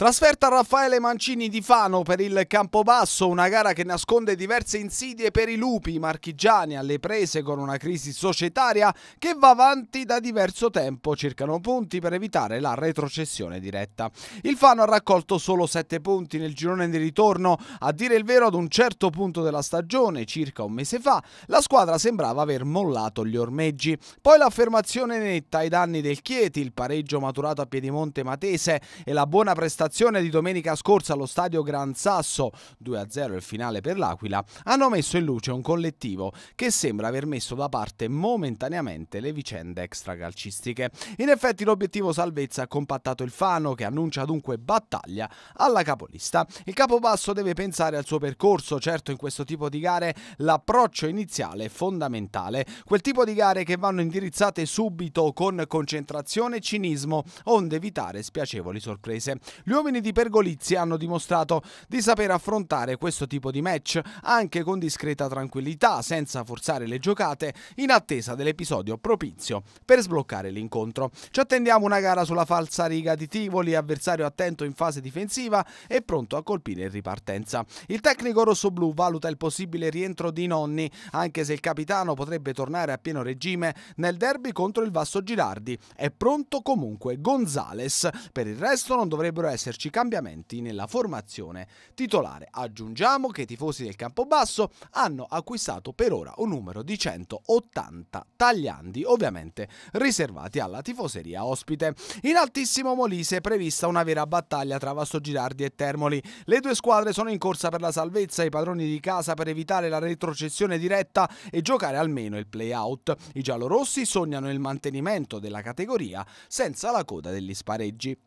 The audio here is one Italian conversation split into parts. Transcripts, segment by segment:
Trasferta a Raffaele Mancini di Fano per il Campobasso, una gara che nasconde diverse insidie per i lupi marchigiani alle prese con una crisi societaria che va avanti da diverso tempo, cercano punti per evitare la retrocessione diretta. Il Fano ha raccolto solo 7 punti nel girone di ritorno, a dire il vero ad un certo punto della stagione, circa un mese fa, la squadra sembrava aver mollato gli ormeggi. Poi l'affermazione netta ai danni del Chieti, il pareggio maturato a Piedimonte Matese e la buona prestazione situazione di domenica scorsa allo stadio Gran Sasso, 2-0 il finale per l'Aquila, hanno messo in luce un collettivo che sembra aver messo da parte momentaneamente le vicende extracalcistiche. In effetti l'obiettivo salvezza ha compattato il Fano che annuncia dunque battaglia alla capolista. Il capobasso deve pensare al suo percorso, certo in questo tipo di gare l'approccio iniziale è fondamentale, quel tipo di gare che vanno indirizzate subito con concentrazione e cinismo onde evitare spiacevoli sorprese. Gli uomini di Pergolizzi hanno dimostrato di saper affrontare questo tipo di match anche con discreta tranquillità, senza forzare le giocate, in attesa dell'episodio propizio per sbloccare l'incontro. Ci attendiamo una gara sulla falsa riga di Tivoli, avversario attento in fase difensiva e pronto a colpire in ripartenza. Il tecnico rossoblu valuta il possibile rientro di Nonni, anche se il capitano potrebbe tornare a pieno regime nel derby contro il Vasso Girardi. È pronto comunque Gonzales. Per il resto non dovrebbero essere esserci cambiamenti nella formazione titolare. Aggiungiamo che i tifosi del Campobasso hanno acquistato per ora un numero di 180 tagliandi, ovviamente riservati alla tifoseria ospite. In altissimo Molise è prevista una vera battaglia tra Girardi e Termoli. Le due squadre sono in corsa per la salvezza, i padroni di casa per evitare la retrocessione diretta e giocare almeno il play-out. I giallorossi sognano il mantenimento della categoria senza la coda degli spareggi.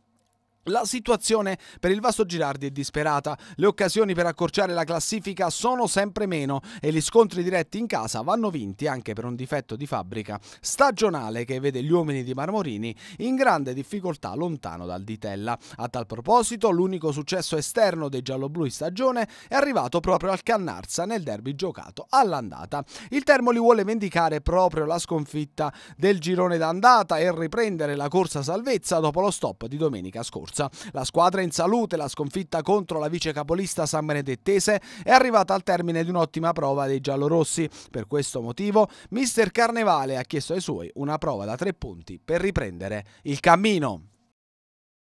La situazione per il vasto Girardi è disperata, le occasioni per accorciare la classifica sono sempre meno e gli scontri diretti in casa vanno vinti anche per un difetto di fabbrica stagionale che vede gli uomini di Marmorini in grande difficoltà lontano dal Ditella. A tal proposito l'unico successo esterno dei gialloblu in stagione è arrivato proprio al Cannarsa nel derby giocato all'andata. Il Termoli vuole vendicare proprio la sconfitta del girone d'andata e riprendere la corsa salvezza dopo lo stop di domenica scorsa corsa. La squadra in salute, la sconfitta contro la vice capolista San Benedettese è arrivata al termine di un'ottima prova dei giallorossi. Per questo motivo mister Carnevale ha chiesto ai suoi una prova da tre punti per riprendere il cammino.